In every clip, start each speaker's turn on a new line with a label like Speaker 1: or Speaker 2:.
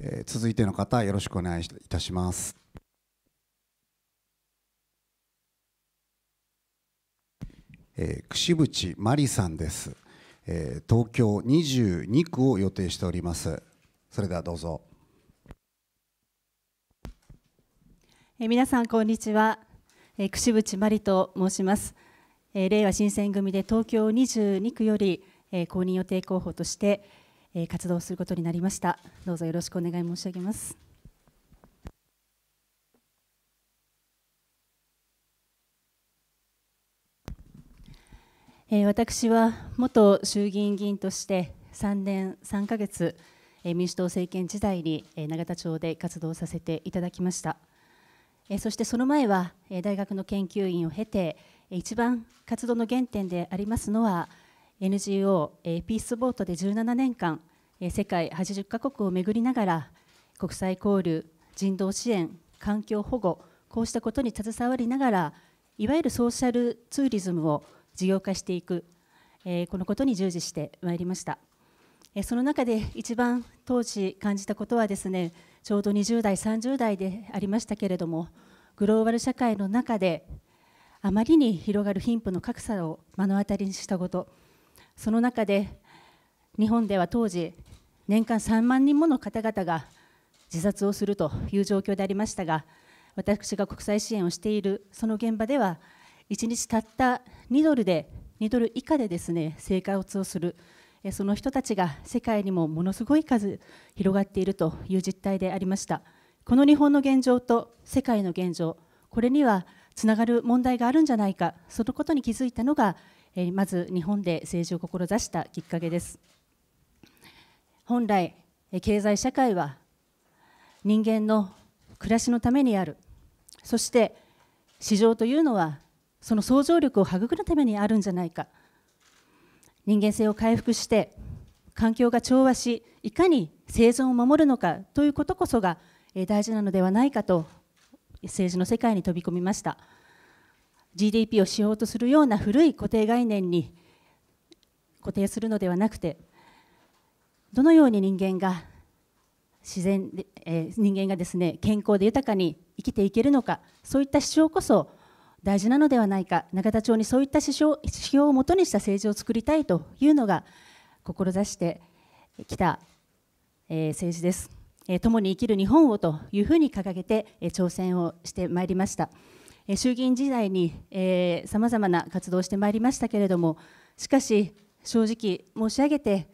Speaker 1: えー、続いての方よろしくお願いいたします。えー、串渕真理さんです、えー、東京22区を予定しておりますそれではどうぞ、えー、皆さんこんにちは、えー、串渕真理と申します、えー、令和新選組で東京22区より、えー、公認予定候補として、え活動することになりました。どうぞよろしくお願い申し上げます。え私は元衆議院議員として3年3ヶ月、え民主党政権時代に、え永田町で活動させていただきました、えそしてその前は、え大学の研究員を経て一番活動の原点でありますのは NGO、えピースボートで17年間、え世界80カ国を巡りながら国際交流人道支援環境保護こうしたことに携わりながらいわゆるソーシャルツーリズムを事業化していく、えこのことに従事してまいりました、えその中で一番当時感じたことはですねちょうど20代30代でありましたけれどもグローバル社会の中であまりに広がる貧富の格差を目の当たりにしたことその中で日本では当時年間3万人もの方々が自殺をするという状況でありましたが私が国際支援をしているその現場では1日たった2ドルで2ドル以下でですね生活をするその人たちが世界にもものすごい数広がっているという実態でありましたこの日本の現状と世界の現状これにはつながる問題があるんじゃないかそのことに気づいたのがえまず日本で政治を志したきっかけです本来経済社会は人間の暮らしのためにあるそして市場というのはその想像力を育むためにあるんじゃないか人間性を回復して環境が調和しいかに生存を守るのかということこそが大事なのではないかと政治の世界に飛び込みました。GDP をしようとするような古い固定概念に固定するのではなくてどのように人間が自然で、えー、人間がですね健康で豊かに生きていけるのかそういった主張こそ大事なのではないか永田町にそういった指標指標をもとにした政治を作りたいというのが志してきた、えー、政治です、えー、共に生きる日本をというふうに掲げて、え挑戦をしてまいりました。衆議院時代にさまざまな活動をしてまいりましたけれども、しかし、正直申し上げて、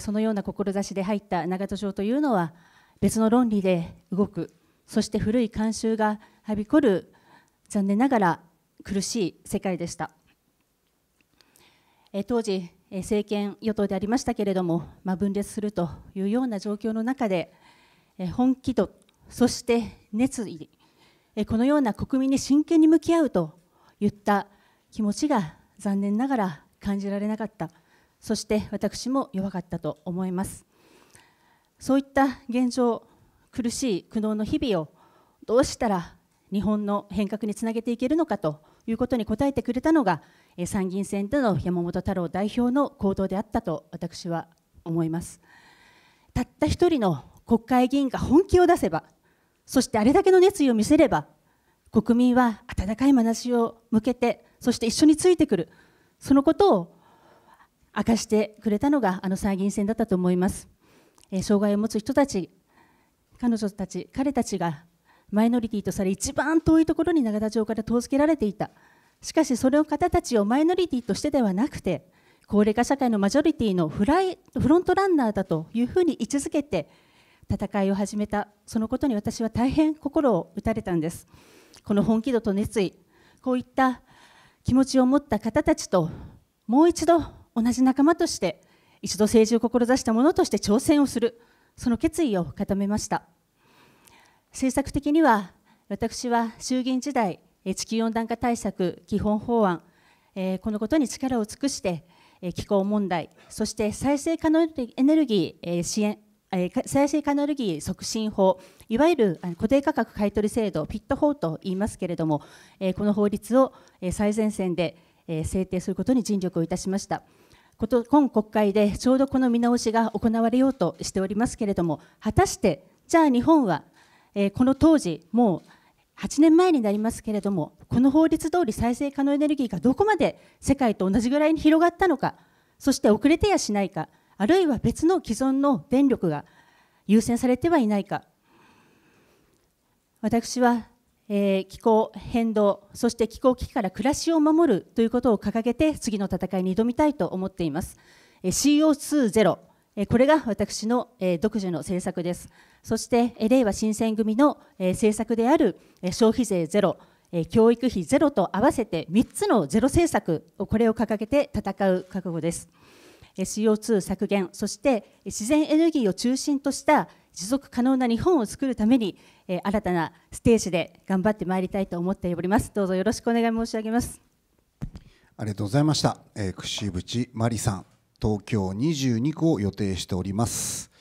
Speaker 1: そのような志で入った長門町というのは、別の論理で動く、そして古い慣習がはびこる、残念ながら苦しい世界でした。当時、政権与党でありましたけれども、ま分裂するというような状況の中で、本気度、そして熱意このような国民に真剣に向き合うといった気持ちが残念ながら感じられなかったそして私も弱かったと思いますそういった現状苦しい苦悩の日々をどうしたら日本の変革につなげていけるのかということに答えてくれたのが参議院選での山本太郎代表の行動であったと私は思いますたった一人の国会議員が本気を出せばそしてあれだけの熱意を見せれば国民は温かい眼差しを向けてそして一緒についてくるそのことを明かしてくれたのがあの参議院選だったと思います、えー、障害を持つ人たち彼女たち彼たちがマイノリティとされ一番遠いところに永田町から遠づけられていたしかしその方たちをマイノリティとしてではなくて高齢化社会のマジョリティのフライフロントランナーだというふうに位置づけて戦いを始めたそのことに私は大変心を打たれたんですこの本気度と熱意こういった気持ちを持った方たちともう一度同じ仲間として一度政治を志した者として挑戦をするその決意を固めました政策的には私は衆議院時代地球温暖化対策基本法案このことに力を尽くして気候問題そして再生可能エネルギー支援再生可能エネルギー促進法いわゆる固定価格買取制度ピット法と言いますけれどもこの法律を最前線で制定することに尽力をいたしましたこと今国会でちょうどこの見直しが行われようとしておりますけれども果たしてじゃあ日本はこの当時もう8年前になりますけれどもこの法律通り再生可能エネルギーがどこまで世界と同じぐらいに広がったのかそして遅れてやしないかあるいは別の既存の電力が優先されてはいないか私は、えー、気候変動そして気候危機から暮らしを守るということを掲げて次の戦いに挑みたいと思っています、えー、CO2 ゼロ、えー、これが私の、えー、独自の政策ですそして、えー、令和新選組の、えー、政策である、えー、消費税ゼロ教育費ゼロと合わせて3つのゼロ政策をこれを掲げて戦う覚悟です。CO2 削減そして自然エネルギーを中心とした持続可能な日本を作るために新たなステージで頑張ってまいりたいと思っておりますどうぞよろしくお願い申し上げますありがとうございました、えー、串渕真理さん東京22区を予定しております